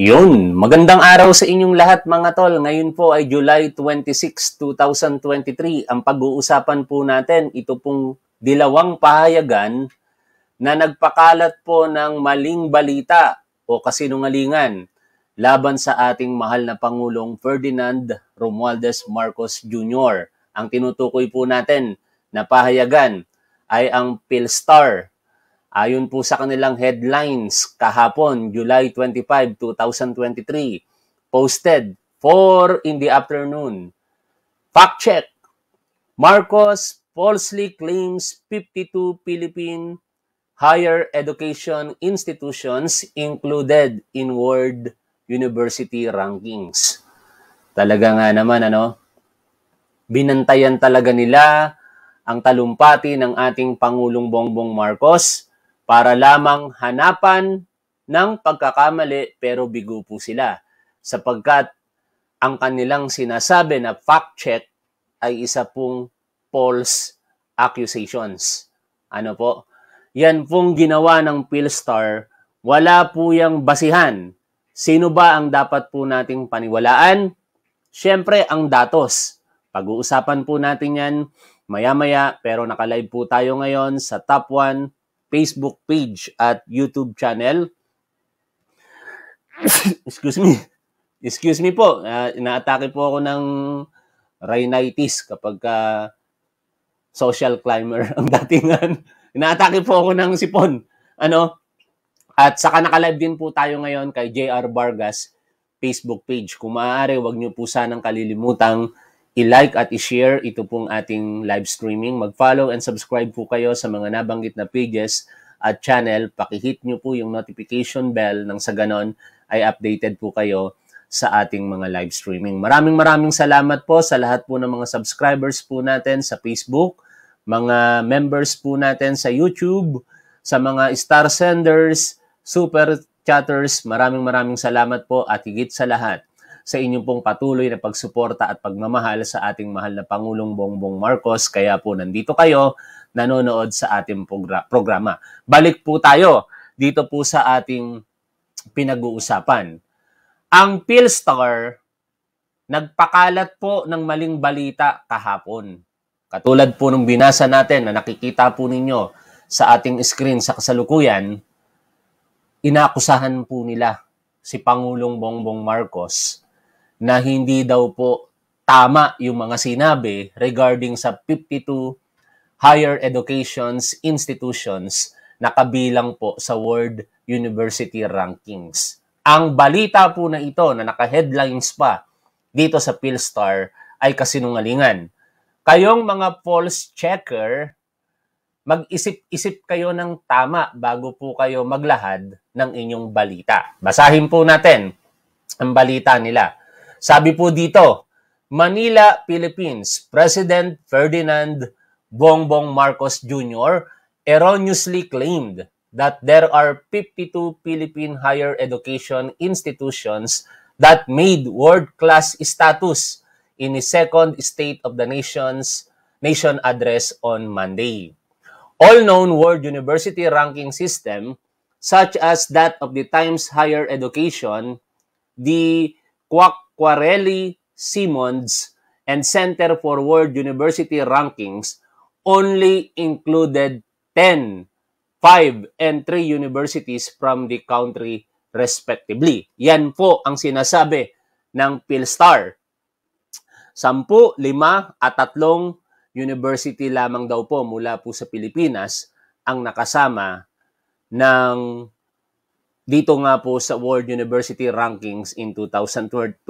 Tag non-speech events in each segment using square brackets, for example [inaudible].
Yun, magandang araw sa inyong lahat mga tol. Ngayon po ay July 26, 2023. Ang pag-uusapan po natin, ito pong dilawang pahayagan na nagpakalat po ng maling balita o kasinungalingan laban sa ating mahal na Pangulong Ferdinand Romualdez Marcos Jr. Ang tinutukoy po natin na pahayagan ay ang PhilStar Ayon po sa kanilang headlines kahapon, July 25, 2023, posted 4 in the afternoon. Fact check. Marcos falsely claims 52 Philippine higher education institutions included in World University rankings. Talaga nga naman ano, binantayan talaga nila ang talumpati ng ating Pangulong Bongbong Marcos para lamang hanapan ng pagkakamali pero bigo po sila sapagkat ang kanilang sinasabi na fact check ay isa pong false accusations. Ano po? Yan pong ginawa ng Philstar, wala po yung basihan. Sino ba ang dapat po nating paniwalaan? Siyempre, ang datos. Pag-uusapan po natin yan maya-maya pero nakalive po tayo ngayon sa top 1 Facebook page at YouTube channel. [coughs] Excuse me. Excuse me po. Uh, inaatake po ako ng rhinitis kapag uh, social climber ang [laughs] datingan. inaatake po ako ng sipon. Ano? At saka nakalive din po tayo ngayon kay JR Vargas Facebook page. Kung maaari, wag niyo po sanang kalilimutang i-like at i-share ito pong ating live streaming. Mag-follow and subscribe po kayo sa mga nabanggit na pages at channel. Pakihit nyo po yung notification bell nang sa ganon ay updated po kayo sa ating mga live streaming. Maraming maraming salamat po sa lahat po ng mga subscribers po natin sa Facebook, mga members po natin sa YouTube, sa mga star senders, super chatters. Maraming maraming salamat po at higit sa lahat sa inyong pong patuloy na pagsuporta at pagmamahal sa ating mahal na Pangulong Bongbong Marcos. Kaya po nandito kayo nanonood sa ating programa. Balik po tayo dito po sa ating pinag-uusapan. Ang Philstar nagpakalat po ng maling balita kahapon. Katulad po nung binasa natin na nakikita po ninyo sa ating screen sa kasalukuyan, inakusahan po nila si Pangulong Bongbong Marcos na hindi daw po tama yung mga sinabi regarding sa 52 higher educations institutions na kabilang po sa World University Rankings. Ang balita po na ito na naka-headlines pa dito sa Philstar ay kasinungalingan. Kayong mga false checker, mag-isip-isip kayo ng tama bago po kayo maglahad ng inyong balita. Basahin po natin ang balita nila. Sabi po dito, Manila, Philippines, President Ferdinand Bongbong Marcos Jr. erroneously claimed that there are 52 Philippine higher education institutions that made world-class status in his second State of the Nation's Nation address on Monday. All known world university ranking system, such as that of the Times Higher Education, the Quack Quarelli, Simmons, and Center for World University Rankings only included 10, 5, and 3 universities from the country respectively. Yan po ang sinasabi ng PhilStar. Sampu, lima, at tatlong university lamang daw po mula po sa Pilipinas ang nakasama ng dito nga po sa World University Rankings in 2023.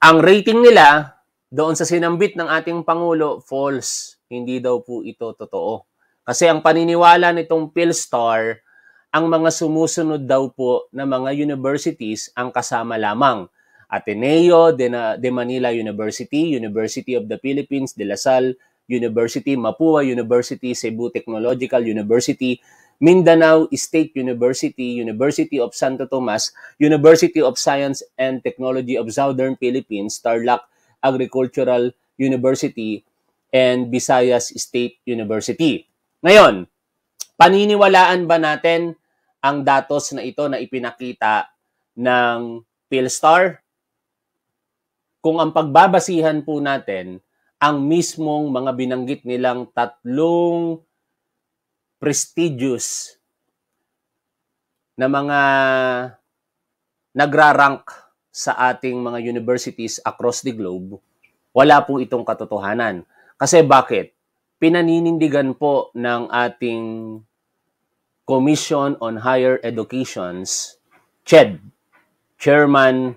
Ang rating nila doon sa sinambit ng ating Pangulo, false. Hindi daw po ito totoo. Kasi ang paniniwala nitong Philstar, ang mga sumusunod daw po na mga universities ang kasama lamang. Ateneo de, Manila University, University of the Philippines, De La Salle University, Mapua University, Cebu Technological University, Mindanao State University, University of Santo Tomas, University of Science and Technology of Southern Philippines, Tarlac Agricultural University, and Visayas State University. Ngayon, paniniwalaan ba natin ang datos na ito na ipinakita ng PhilStar? Kung ang pagbabasihan po natin ang mismong mga binanggit nilang tatlong prestigious na mga nagrarank sa ating mga universities across the globe, wala pong itong katotohanan. Kasi bakit? Pinaninindigan po ng ating Commission on Higher Educations, CHED, Chairman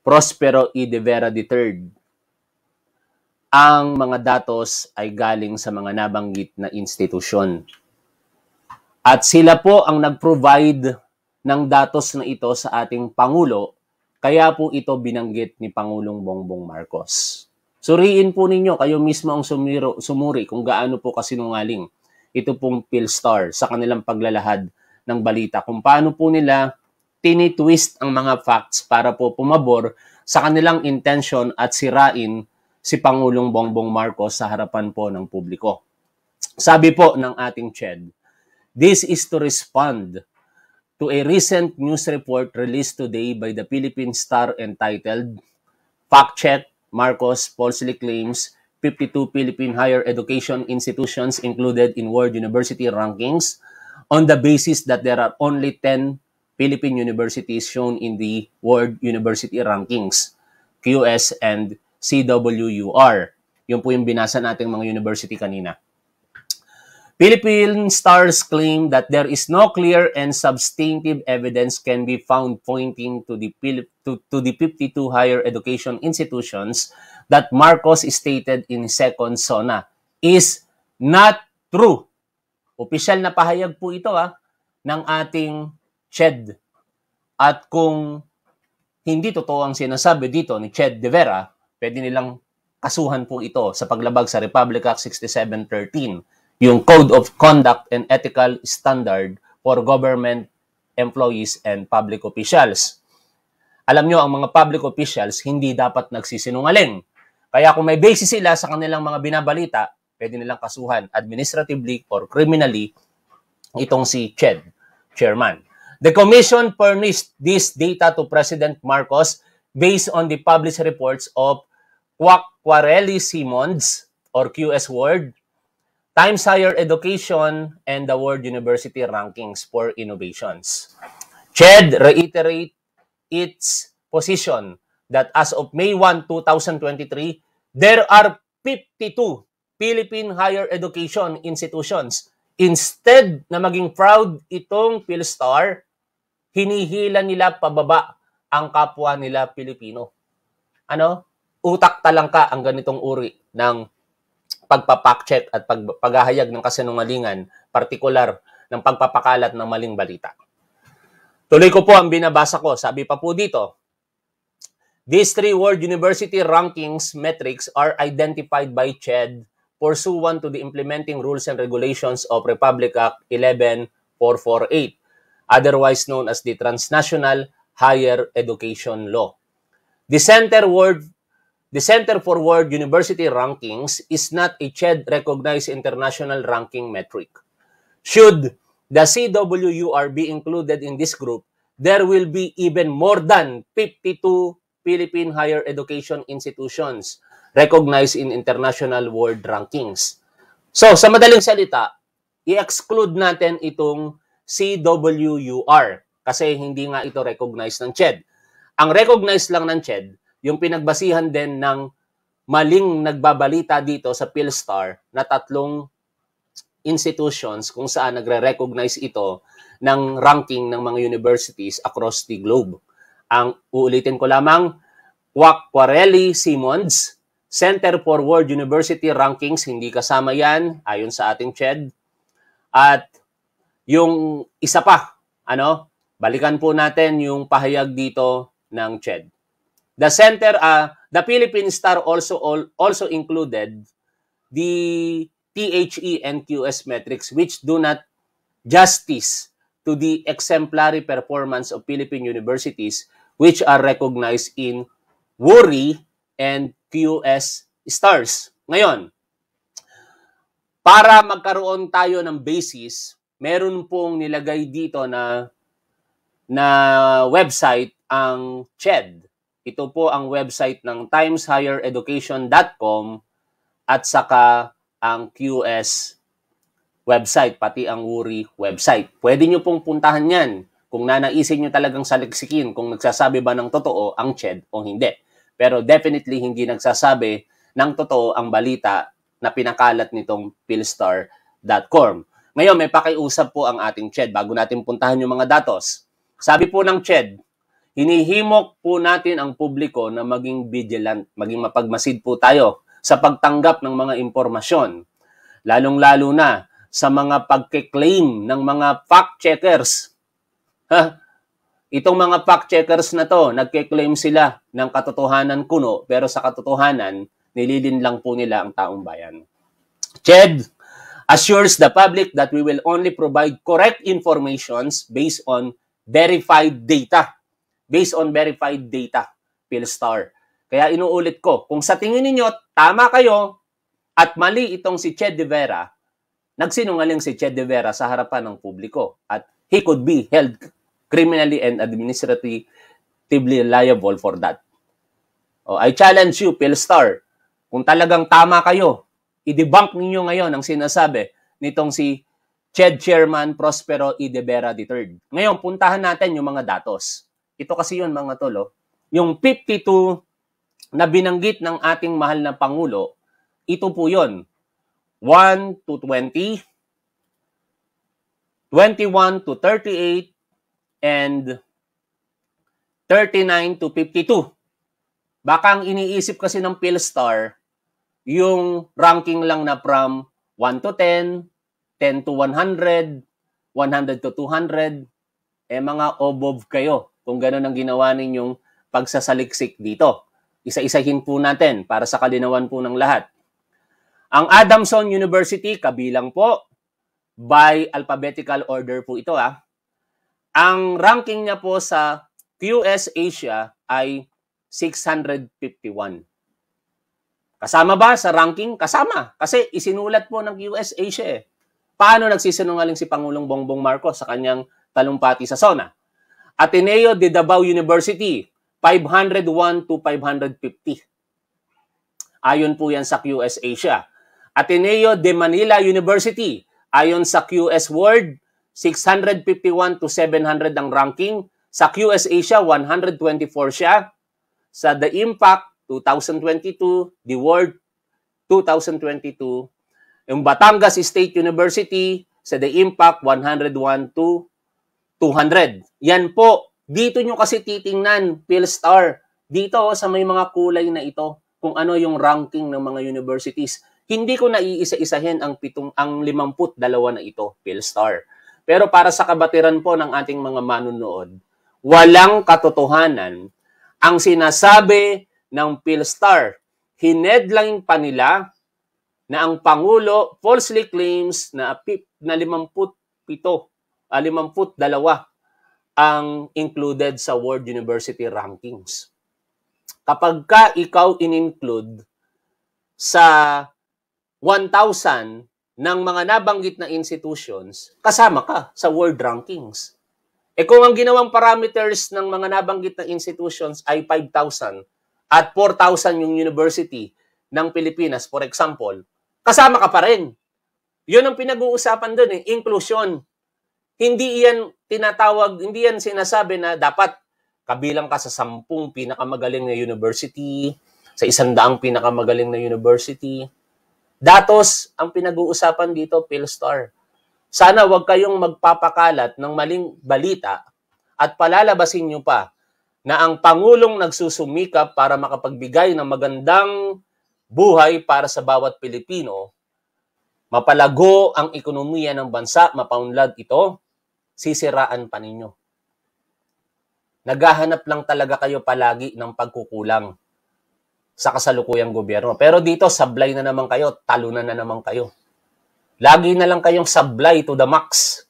Prospero E. De Vera III, ang mga datos ay galing sa mga nabanggit na institusyon. At sila po ang nag-provide ng datos na ito sa ating Pangulo, kaya po ito binanggit ni Pangulong Bongbong Marcos. Suriin po ninyo, kayo mismo ang sumiro, sumuri kung gaano po kasinungaling ito pong Philstar sa kanilang paglalahad ng balita. Kung paano po nila tinitwist ang mga facts para po pumabor sa kanilang intention at sirain si Pangulong Bongbong Marcos sa harapan po ng publiko. Sabi po ng ating CHED, this is to respond to a recent news report released today by the Philippine Star entitled Fact Check Marcos falsely claims 52 Philippine higher education institutions included in World University rankings on the basis that there are only 10 Philippine universities shown in the World University rankings, QS and CWUR. Yun po yung binasa nating mga university kanina. Philippine Stars claim that there is no clear and substantive evidence can be found pointing to the, to, the 52 higher education institutions that Marcos stated in second SONA is not true. Opisyal na pahayag po ito ah, ng ating CHED. At kung hindi totoo ang sinasabi dito ni Ched De Vera, pwede nilang kasuhan po ito sa paglabag sa Republic Act 6713, yung Code of Conduct and Ethical Standard for Government Employees and Public Officials. Alam nyo, ang mga public officials hindi dapat nagsisinungaling. Kaya kung may basis sila sa kanilang mga binabalita, pwede nilang kasuhan administratively or criminally itong si Ched, chairman. The commission furnished this data to President Marcos based on the published reports of Quacquarelli Simons or QS World, Times Higher Education, and the World University Rankings for Innovations. CHED reiterate its position that as of May 1, 2023, there are 52 Philippine higher education institutions. Instead na maging proud itong PhilStar, hinihila nila pababa ang kapwa nila Pilipino. Ano? Utak talangka ang ganitong uri ng pagpapakcheck at pag paghahayag ng kasinungalingan, partikular ng pagpapakalat ng maling balita. Tuloy ko po ang binabasa ko. Sabi pa po dito, These three World University Rankings metrics are identified by CHED pursuant to the implementing rules and regulations of Republic Act 11448, otherwise known as the Transnational Higher Education Law. The Center World The Center for World University Rankings is not a CHED-recognized international ranking metric. Should the CWUR be included in this group, there will be even more than 52 Philippine higher education institutions recognized in international world rankings. So, sa madaling salita, i-exclude natin itong CWUR kasi hindi nga ito recognized ng CHED. Ang recognized lang ng CHED, yung pinagbasihan din ng maling nagbabalita dito sa PhilStar na tatlong institutions kung saan nagre-recognize ito ng ranking ng mga universities across the globe. Ang uulitin ko lamang, Quacquarelli Simmons, Center for World University Rankings, hindi kasama yan ayon sa ating CHED. At yung isa pa, ano, Balikan po natin yung pahayag dito ng CHED. The center, uh, the Philippine Star also also included the THE and QS metrics which do not justice to the exemplary performance of Philippine universities which are recognized in WORI and QS stars. Ngayon, para magkaroon tayo ng basis, meron pong nilagay dito na na website ang CHED. Ito po ang website ng timeshighereducation.com at saka ang QS website, pati ang WURI website. Pwede nyo pong puntahan yan kung nanaisin nyo talagang saliksikin kung nagsasabi ba ng totoo ang CHED o hindi. Pero definitely hindi nagsasabi ng totoo ang balita na pinakalat nitong philstar.com. Ngayon, may pakiusap po ang ating CHED bago natin puntahan yung mga datos. Sabi po ng CHED, hinihimok po natin ang publiko na maging vigilant, maging mapagmasid po tayo sa pagtanggap ng mga impormasyon. Lalong-lalo na sa mga pagkiklaim ng mga fact-checkers. Ha? Itong mga fact-checkers na to, nagkiklaim sila ng katotohanan kuno, pero sa katotohanan, nililin lang po nila ang taong bayan. CHED assures the public that we will only provide correct informations based on verified data. Based on verified data, Philstar. Kaya inuulit ko, kung sa tingin ninyo tama kayo at mali itong si Che Devera, nagsinungaling si Che Devera sa harapan ng publiko at he could be held criminally and administratively liable for that. Oh, I challenge you, Philstar, kung talagang tama kayo, i-debunk ninyo ngayon ang sinasabi nitong si CHED Chairman Prospero E. III. Ngayon, puntahan natin yung mga datos. Ito kasi yun mga tolo. Oh. Yung 52 na binanggit ng ating mahal na Pangulo, ito po yun. 1 to 20, 21 to 38, and 39 to 52. Baka ang iniisip kasi ng Philstar, yung ranking lang na from 1 to 10, 10 to 100, 100 to 200, eh mga obov kayo kung gano'n ang ginawa ninyong pagsasaliksik dito. Isa-isahin po natin para sa kalinawan po ng lahat. Ang Adamson University, kabilang po, by alphabetical order po ito ah. Ang ranking niya po sa QS Asia ay 651. Kasama ba sa ranking? Kasama. Kasi isinulat po ng QS Asia eh paano nagsisinungaling si Pangulong Bongbong Marcos sa kanyang talumpati sa SONA. Ateneo de Davao University, 501 to 550. Ayon po yan sa QS Asia. Ateneo de Manila University, ayon sa QS World, 651 to 700 ang ranking. Sa QS Asia, 124 siya. Sa The Impact 2022, The World 2022, yung Batangas State University sa The Impact 101 to 200. Yan po. Dito nyo kasi titingnan, Philstar. Dito oh, sa may mga kulay na ito, kung ano yung ranking ng mga universities. Hindi ko naiisa-isahin ang, pitong, ang 52 na ito, Philstar. Pero para sa kabatiran po ng ating mga manunood, walang katotohanan ang sinasabi ng Philstar. Hinedline pa nila na ang Pangulo falsely claims na, na 57, ah, 52 ang included sa World University Rankings. Kapag ka ikaw in-include sa 1,000 ng mga nabanggit na institutions, kasama ka sa world rankings. E kung ang ginawang parameters ng mga nabanggit na institutions ay 5,000 at 4,000 yung university ng Pilipinas, for example, kasama ka pa rin. Yun ang pinag-uusapan doon eh, inclusion. Hindi yan tinatawag, hindi yan sinasabi na dapat kabilang ka sa sampung pinakamagaling na university, sa isandaang pinakamagaling na university. Datos, ang pinag-uusapan dito, Philstar. Sana wag kayong magpapakalat ng maling balita at palalabasin nyo pa na ang Pangulong nagsusumikap para makapagbigay ng magandang buhay para sa bawat Pilipino, mapalago ang ekonomiya ng bansa, mapaunlad ito, sisiraan pa ninyo. Naghahanap lang talaga kayo palagi ng pagkukulang sa kasalukuyang gobyerno. Pero dito, sablay na naman kayo, talunan na naman kayo. Lagi na lang kayong sablay to the max.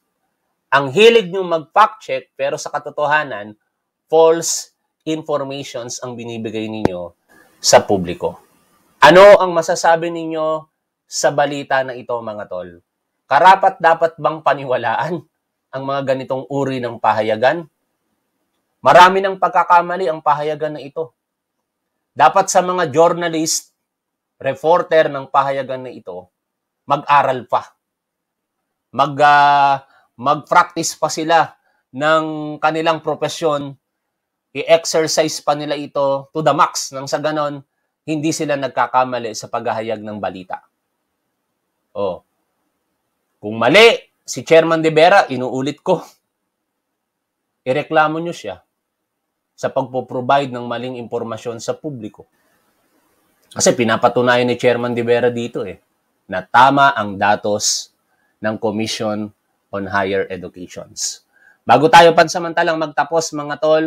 Ang hilig nyo mag-fact check, pero sa katotohanan, false informations ang binibigay ninyo sa publiko. Ano ang masasabi ninyo sa balita na ito mga tol? Karapat dapat bang paniwalaan ang mga ganitong uri ng pahayagan? Marami ng pagkakamali ang pahayagan na ito. Dapat sa mga journalist, reporter ng pahayagan na ito, mag-aral pa. Mag, uh, mag-practice pa sila ng kanilang profesyon, i-exercise pa nila ito to the max nang sa ganon hindi sila nagkakamali sa paghahayag ng balita. Oh. Kung mali, si Chairman De Vera, inuulit ko, ireklamo niyo siya sa pagpo-provide ng maling impormasyon sa publiko. Kasi pinapatunayan ni Chairman De Vera dito eh, na tama ang datos ng Commission on Higher Educations. Bago tayo pansamantalang magtapos mga tol,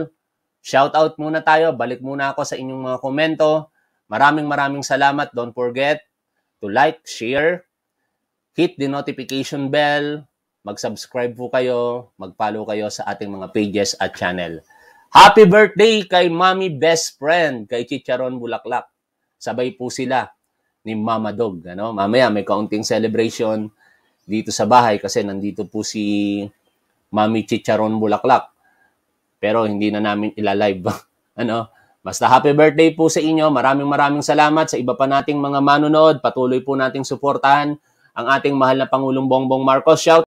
shout out muna tayo, balik muna ako sa inyong mga komento. Maraming maraming salamat. Don't forget to like, share, hit the notification bell, mag-subscribe po kayo, mag-follow kayo sa ating mga pages at channel. Happy birthday kay Mommy Best Friend, kay Chicharon Bulaklak. Sabay po sila ni Mama Dog. Ano? Mamaya may kaunting celebration dito sa bahay kasi nandito po si Mommy Chicharon Bulaklak. Pero hindi na namin ilalive. [laughs] ano? Basta happy birthday po sa inyo. Maraming maraming salamat sa iba pa nating mga manonood. Patuloy po nating suportahan ang ating mahal na Pangulong Bongbong Marcos. Shout